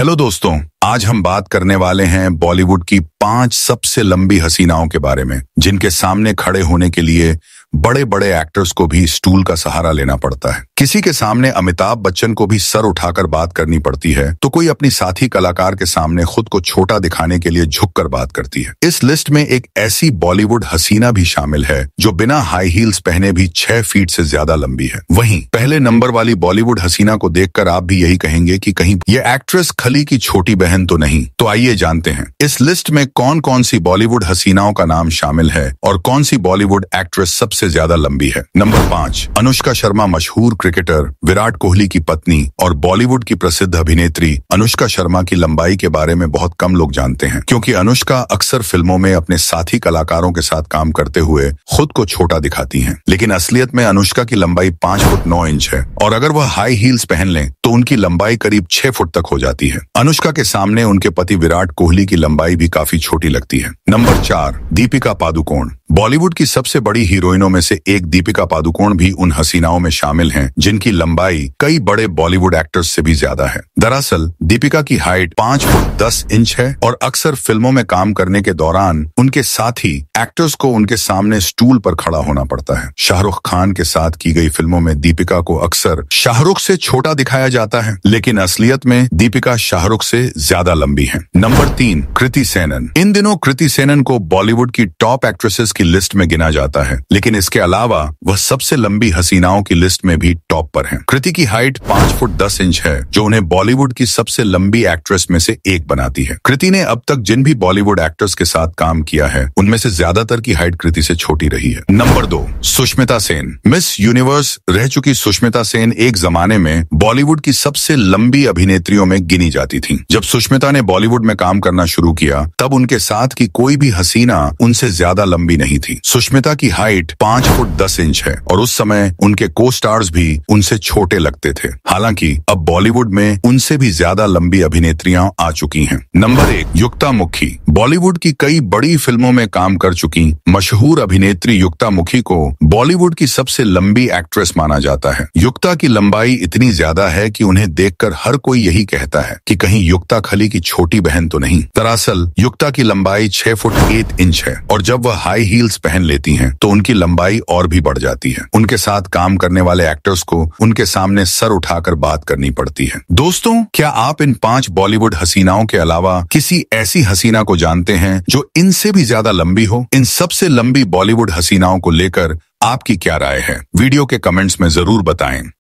hello दोस्तों आज हम बात करने वाले हैं बॉलीवुड की पांच सबसे लंबी हसीनाओं के बारे में जिनके सामने खड़े होने के लिए बड़े बड़े एक्टर्स को भी स्टूल का सहारा लेना पड़ता है किसी के सामने अमिताभ बच्चन को भी सर उठाकर बात करनी पड़ती है तो कोई अपनी साथी कलाकार के सामने खुद को छोटा दिखाने के लिए झुक कर बात करती है इस लिस्ट में एक ऐसी बॉलीवुड हसीना भी शामिल है जो बिना हाई हील्स पहने भी छह फीट से ज्यादा लंबी है वही पहले नंबर वाली बॉलीवुड हसीना को देखकर आप भी यही कहेंगे की कहीं ये एक्ट्रेस खली की छोटी बहन बहन तो नहीं तो आइए जानते हैं इस लिस्ट में कौन कौन सी बॉलीवुड हसीनाओं का नाम शामिल है और कौन सी बॉलीवुड एक्ट्रेस सबसे ज्यादा लंबी है नंबर पाँच अनुष्का शर्मा मशहूर क्रिकेटर विराट कोहली की पत्नी और बॉलीवुड की प्रसिद्ध अभिनेत्री अनुष्का शर्मा की लंबाई के बारे में बहुत कम लोग जानते हैं क्योंकि अनुष्का अक्सर फिल्मों में अपने साथी कलाकारों के साथ काम करते हुए खुद को छोटा दिखाती हैं लेकिन असलियत में अनुष्का की लंबाई पांच फुट नौ इंच है और अगर वह हाई हील्स पहन लें तो उनकी लंबाई करीब छह फुट तक हो जाती है अनुष्का के साथ सामने उनके पति विराट कोहली की लंबाई भी काफी छोटी लगती है नंबर चार दीपिका पादुकोण बॉलीवुड की सबसे बड़ी हीरोइनों में से एक दीपिका पादुकोण भी उन हसीनाओं में शामिल हैं जिनकी लंबाई कई बड़े बॉलीवुड एक्टर्स से भी ज्यादा है दरअसल दीपिका की हाइट पांच फुट दस इंच है और अक्सर फिल्मों में काम करने के दौरान उनके साथ ही एक्टर्स को उनके सामने स्टूल पर खड़ा होना पड़ता है शाहरुख खान के साथ की गई फिल्मों में दीपिका को अक्सर शाहरुख से छोटा दिखाया जाता है लेकिन असलियत में दीपिका शाहरुख से ज्यादा लंबी है नंबर तीन कृति सेनन इन दिनों कृति सेनन को बॉलीवुड की टॉप एक्ट्रेसेस की लिस्ट में गिना जाता है लेकिन इसके अलावा वह सबसे लंबी हसीनाओं की लिस्ट में भी टॉप पर है कृति की हाइट पांच फुट दस इंच है जो उन्हें बॉलीवुड की सबसे लंबी एक्ट्रेस में से एक बनाती है कृति ने अब तक जिन भी बॉलीवुड एक्टर्स के साथ काम किया है उनमें से ज्यादातर की हाइट कृति से छोटी रही है नंबर दो सुष्मिता सेन मिस यूनिवर्स रह चुकी सुष्मिता सेन एक जमाने में बॉलीवुड की सबसे लंबी अभिनेत्रियों में गिनी जाती थी जब सुष्मिता ने बॉलीवुड में काम करना शुरू किया तब उनके साथ की कोई भी हसीना उनसे ज्यादा लंबी नहीं नहीं थी सुष्मिता की हाइट पांच फुट दस इंच है और उस समय उनके को स्टार्स भी उनसे छोटे लगते थे हालांकि अब बॉलीवुड में उनसे भी ज्यादा लंबी अभिनेत्रियां आ चुकी हैं नंबर एक युक्ता मुखी बॉलीवुड की कई बड़ी फिल्मों में काम कर चुकी मशहूर अभिनेत्री युक्ता मुखी को बॉलीवुड की सबसे लंबी एक्ट्रेस माना जाता है युक्ता की लंबाई इतनी ज्यादा है की उन्हें देखकर हर कोई यही कहता है की कहीं युक्ता खली की छोटी बहन तो नहीं दरअसल युक्ता की लंबाई छह फुट एक इंच है और जब वह हाई ही हील्स पहन लेती हैं तो उनकी लंबाई और भी बढ़ जाती है उनके साथ काम करने वाले एक्टर्स को उनके सामने सर उठाकर बात करनी पड़ती है दोस्तों क्या आप इन पांच बॉलीवुड हसीनाओं के अलावा किसी ऐसी हसीना को जानते हैं जो इनसे भी ज्यादा लंबी हो इन सबसे लंबी बॉलीवुड हसीनाओं को लेकर आपकी क्या राय है वीडियो के कमेंट्स में जरूर बताएं